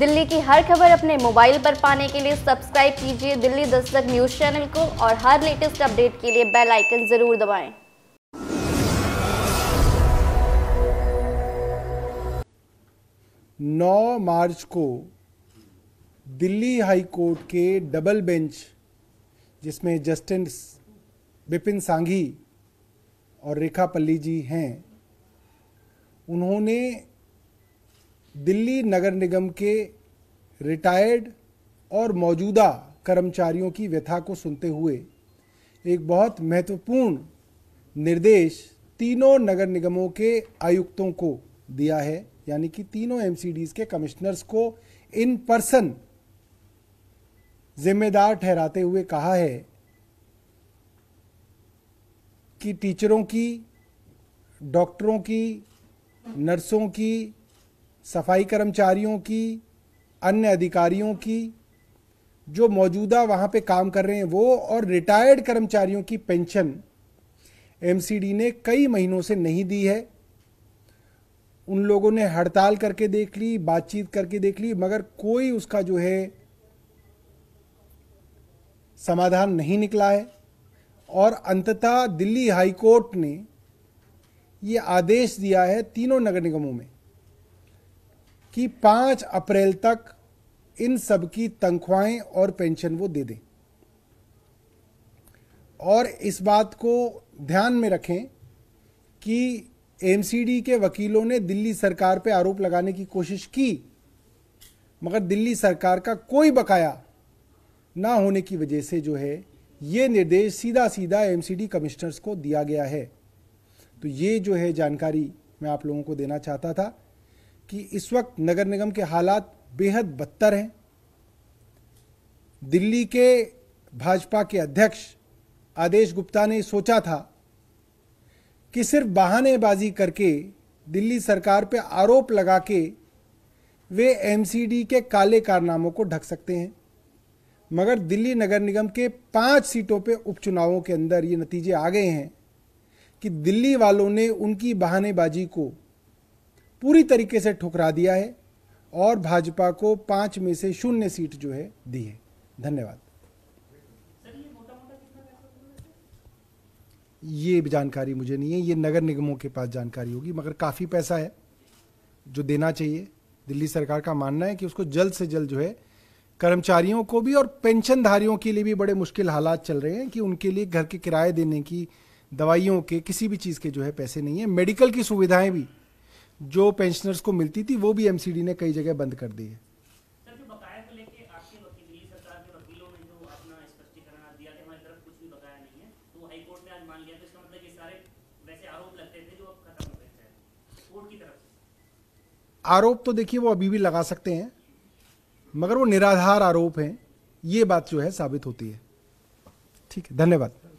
दिल्ली की हर खबर अपने मोबाइल पर पाने के लिए सब्सक्राइब कीजिए दिल्ली दस्तक न्यूज़ चैनल को और हर लेटेस्ट अपडेट के लिए बेल आइकन ज़रूर दबाएं। नौ मार्च को दिल्ली हाई कोर्ट के डबल बेंच जिसमें जस्टिस बिपिन सांघी और रेखा पल्ली जी हैं उन्होंने दिल्ली नगर निगम के रिटायर्ड और मौजूदा कर्मचारियों की व्यथा को सुनते हुए एक बहुत महत्वपूर्ण निर्देश तीनों नगर निगमों के आयुक्तों को दिया है यानी कि तीनों एम के कमिश्नर्स को इन पर्सन जिम्मेदार ठहराते हुए कहा है कि टीचरों की डॉक्टरों की नर्सों की सफाई कर्मचारियों की अन्य अधिकारियों की जो मौजूदा वहाँ पे काम कर रहे हैं वो और रिटायर्ड कर्मचारियों की पेंशन एमसीडी ने कई महीनों से नहीं दी है उन लोगों ने हड़ताल करके देख ली बातचीत करके देख ली मगर कोई उसका जो है समाधान नहीं निकला है और अंततः दिल्ली हाईकोर्ट ने ये आदेश दिया है तीनों नगर निगमों में कि पांच अप्रैल तक इन सब की तनख्वाहें और पेंशन वो दे दें और इस बात को ध्यान में रखें कि एमसीडी के वकीलों ने दिल्ली सरकार पे आरोप लगाने की कोशिश की मगर दिल्ली सरकार का कोई बकाया ना होने की वजह से जो है ये निर्देश सीधा सीधा एमसीडी कमिश्नर्स को दिया गया है तो ये जो है जानकारी मैं आप लोगों को देना चाहता था कि इस वक्त नगर निगम के हालात बेहद बदतर हैं दिल्ली के भाजपा के अध्यक्ष आदेश गुप्ता ने सोचा था कि सिर्फ बहानेबाजी करके दिल्ली सरकार पर आरोप लगा के वे एमसीडी के काले कारनामों को ढक सकते हैं मगर दिल्ली नगर निगम के पांच सीटों पे उपचुनावों के अंदर ये नतीजे आ गए हैं कि दिल्ली वालों ने उनकी बहानेबाजी को पूरी तरीके से ठुकरा दिया है और भाजपा को पांच में से शून्य सीट जो है दी है धन्यवाद ये जानकारी मुझे नहीं है ये नगर निगमों के पास जानकारी होगी मगर काफ़ी पैसा है जो देना चाहिए दिल्ली सरकार का मानना है कि उसको जल्द से जल्द जो है कर्मचारियों को भी और पेंशनधारियों के लिए भी बड़े मुश्किल हालात चल रहे हैं कि उनके लिए घर के किराए देने की दवाइयों के किसी भी चीज़ के जो है पैसे नहीं है मेडिकल की सुविधाएं भी जो पेंशनर्स को मिलती थी वो भी एमसीडी ने कई जगह बंद कर दी है तो तो मतलब आरोप तो देखिए वो अभी भी लगा सकते हैं मगर वो निराधार आरोप हैं ये बात जो है साबित होती है ठीक है धन्यवाद